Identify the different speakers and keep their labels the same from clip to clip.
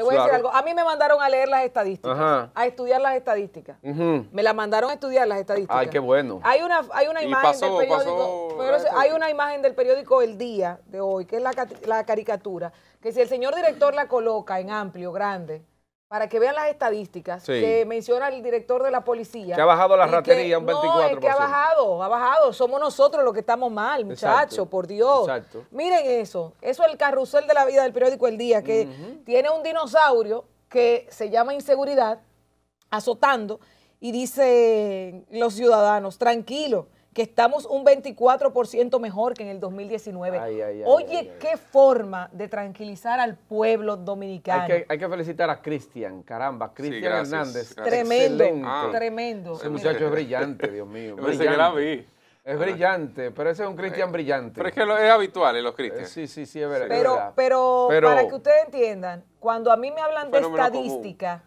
Speaker 1: le voy a decir algo. A mí me mandaron a leer las estadísticas, a estudiar las estadísticas. Me la mandaron a estudiar las estadísticas. Ay, qué bueno. Hay una, imagen del periódico. hay una imagen del periódico El Día de hoy, que es la, la caricatura, que si el señor director la coloca en amplio, grande, para que vean las estadísticas que menciona el director de la policía. Que ha bajado la ratería un 24%. No, que ha bajado, ha bajado. Somos nosotros los que estamos mal, muchachos, por Dios. Miren eso, eso es el carrusel de la vida del periódico El Día, que tiene un dinosaurio que se llama inseguridad azotando y dice los ciudadanos, tranquilo, que estamos un 24% mejor que en el 2019. Oye, qué forma de tranquilizar al pueblo dominicano. Hay que, felicitar a Cristian, caramba, Cristian Hernández. Tremendo, ah. tremendo. Ese muchacho es brillante, Dios mío. brillante. Es brillante, pero ese es un Cristian eh, brillante. Pero es que es habitual en eh, los cristianos. Eh, sí, sí, sí, es verdad pero, pero, para que ustedes entiendan, cuando a mí me hablan de estadística,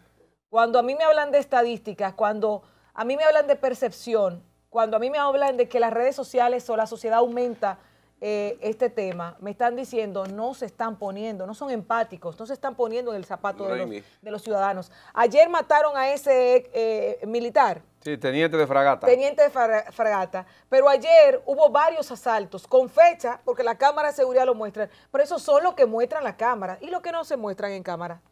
Speaker 1: cuando a mí me hablan de estadísticas, cuando a mí me hablan de percepción, cuando a mí me hablan de que las redes sociales o la sociedad aumenta eh, este tema, me están diciendo no se están poniendo, no son empáticos, no se están poniendo en el zapato de los, ciudadanos. Ayer mataron a ese eh, militar. Sí, teniente de fragata. Teniente de fragata. Pero ayer hubo varios asaltos con fecha, porque la cámara de seguridad lo muestra. Pero eso son lo que muestran la cámara y lo que no se muestran en cámara.